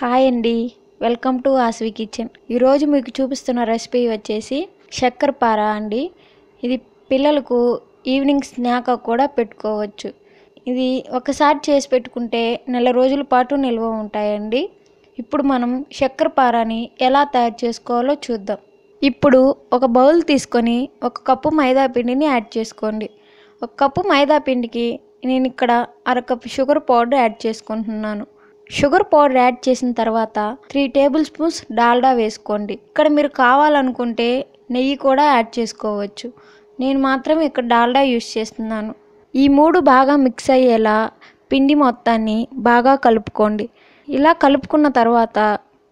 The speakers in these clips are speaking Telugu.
హాయ్ అండి వెల్కమ్ టు ఆస్వి కిచెన్ ఈరోజు మీకు చూపిస్తున్న రెసిపీ వచ్చేసి చక్కెర పార అండి ఇది పిల్లలకు ఈవినింగ్ స్నాక్ కూడా పెట్టుకోవచ్చు ఇది ఒకసారి చేసి పెట్టుకుంటే నెల రోజుల పాటు నిల్వ ఉంటాయండి ఇప్పుడు మనం చక్కెరపారాని ఎలా తయారు చేసుకోవాలో చూద్దాం ఇప్పుడు ఒక బౌల్ తీసుకొని ఒక కప్పు మైదా పిండిని యాడ్ చేసుకోండి ఒక కప్పు మైదా పిండికి నేను ఇక్కడ అరకప్పు షుగర్ పౌడర్ యాడ్ చేసుకుంటున్నాను షుగర్ పౌడర్ యాడ్ చేసిన తర్వాత త్రీ టేబుల్ స్పూన్స్ డాల్డా వేసుకోండి ఇక్కడ మీరు కావాలనుకుంటే నెయ్యి కూడా యాడ్ చేసుకోవచ్చు నేను మాత్రం ఇక్కడ డాల్డా యూస్ చేస్తున్నాను ఈ మూడు బాగా మిక్స్ అయ్యేలా పిండి మొత్తాన్ని బాగా కలుపుకోండి ఇలా కలుపుకున్న తర్వాత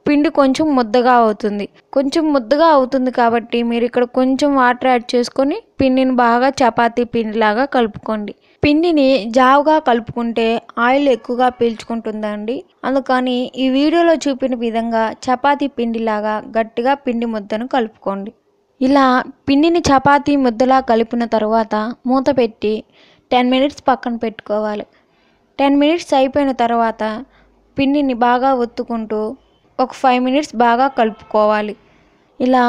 పిండి కొంచెం ముద్దగా అవుతుంది కొంచెం ముద్దగా అవుతుంది కాబట్టి మీరు ఇక్కడ కొంచెం వాటర్ యాడ్ చేసుకొని పిండిని బాగా చపాతీ పిండిలాగా కలుపుకోండి పిండిని జావుగా కలుపుకుంటే ఆయిల్ ఎక్కువగా పీల్చుకుంటుందండి అందుకని ఈ వీడియోలో చూపిన విధంగా చపాతీ పిండిలాగా గట్టిగా పిండి ముద్దను కలుపుకోండి ఇలా పిండిని చపాతీ ముద్దలా కలిపిన తర్వాత మూత పెట్టి టెన్ మినిట్స్ పక్కన పెట్టుకోవాలి టెన్ మినిట్స్ అయిపోయిన తర్వాత పిండిని బాగా ఒత్తుకుంటూ ఒక ఫైవ్ మినిట్స్ బాగా కలుపుకోవాలి ఇలా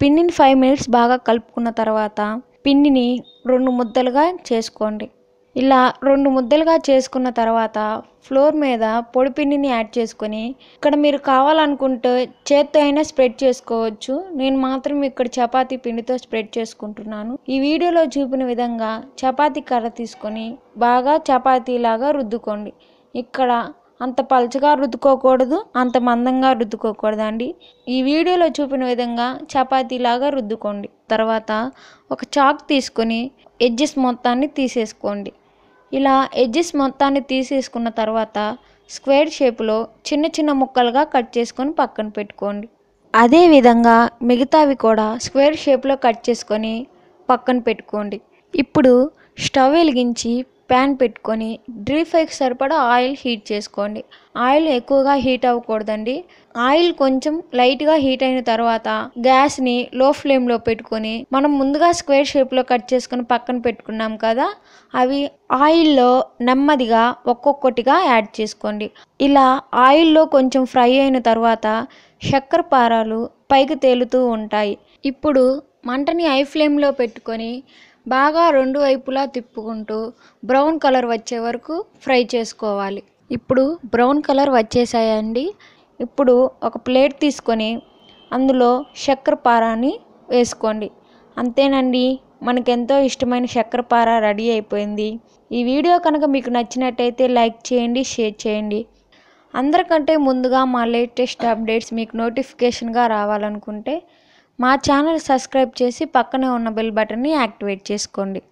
పిండిని ఫైవ్ మినిట్స్ బాగా కలుపుకున్న తర్వాత పిండిని రెండు ముద్దలుగా చేసుకోండి ఇలా రెండు ముద్దలుగా చేసుకున్న తర్వాత ఫ్లోర్ మీద పొడి పిండిని యాడ్ చేసుకొని ఇక్కడ మీరు కావాలనుకుంటే చేత్తో అయినా స్ప్రెడ్ చేసుకోవచ్చు నేను మాత్రం ఇక్కడ చపాతి పిండితో స్ప్రెడ్ చేసుకుంటున్నాను ఈ వీడియోలో చూపిన విధంగా చపాతీ కర్ర తీసుకొని బాగా చపాతీలాగా రుద్దుకోండి ఇక్కడ అంత పలచగా రుద్దుకోకూడదు అంత మందంగా రుద్దుకోకూడదు అండి ఈ వీడియోలో చూపిన విధంగా చపాతీలాగా రుద్దుకోండి తర్వాత ఒక చాక్ తీసుకొని ఎడ్జెస్ మొత్తాన్ని తీసేసుకోండి ఇలా ఎడ్జెస్ మొత్తాన్ని తీసేసుకున్న తర్వాత స్క్వేర్ షేప్లో చిన్న చిన్న ముక్కలుగా కట్ చేసుకొని పక్కన పెట్టుకోండి అదేవిధంగా మిగతావి కూడా స్క్వేర్ షేప్లో కట్ చేసుకొని పక్కన పెట్టుకోండి ఇప్పుడు స్టవ్ వెలిగించి ప్యాన్ పెట్టుకొని డ్రీ ఫ్రైకి సరిపడా ఆయిల్ హీట్ చేసుకోండి ఆయిల్ ఎక్కువగా హీట్ అవ్వకూడదండి ఆయిల్ కొంచెం లైట్గా హీట్ అయిన తర్వాత గ్యాస్ని లో ఫ్లేమ్లో పెట్టుకొని మనం ముందుగా స్క్వేర్ షేప్లో కట్ చేసుకుని పక్కన పెట్టుకున్నాం కదా అవి ఆయిల్లో నెమ్మదిగా ఒక్కొక్కటిగా యాడ్ చేసుకోండి ఇలా ఆయిల్లో కొంచెం ఫ్రై అయిన తర్వాత చక్కెర పారాలు పైకి తేలుతూ ఉంటాయి ఇప్పుడు మంటని ఐ ఫ్లేమ్లో పెట్టుకొని బాగా రెండు వైపులా తిప్పుకుంటూ బ్రౌన్ కలర్ వచ్చే వరకు ఫ్రై చేసుకోవాలి ఇప్పుడు బ్రౌన్ కలర్ వచ్చేసాయండి ఇప్పుడు ఒక ప్లేట్ తీసుకొని అందులో చక్కెర పారాన్ని వేసుకోండి అంతేనండి మనకెంతో ఇష్టమైన చక్కెర పార రెడీ అయిపోయింది ఈ వీడియో కనుక మీకు నచ్చినట్టయితే లైక్ చేయండి షేర్ చేయండి అందరికంటే ముందుగా మా లేటెస్ట్ అప్డేట్స్ మీకు నోటిఫికేషన్గా రావాలనుకుంటే మా ఛానల్ సబ్స్క్రైబ్ చేసి పక్కనే ఉన్న బెల్ బటన్ని యాక్టివేట్ చేసుకోండి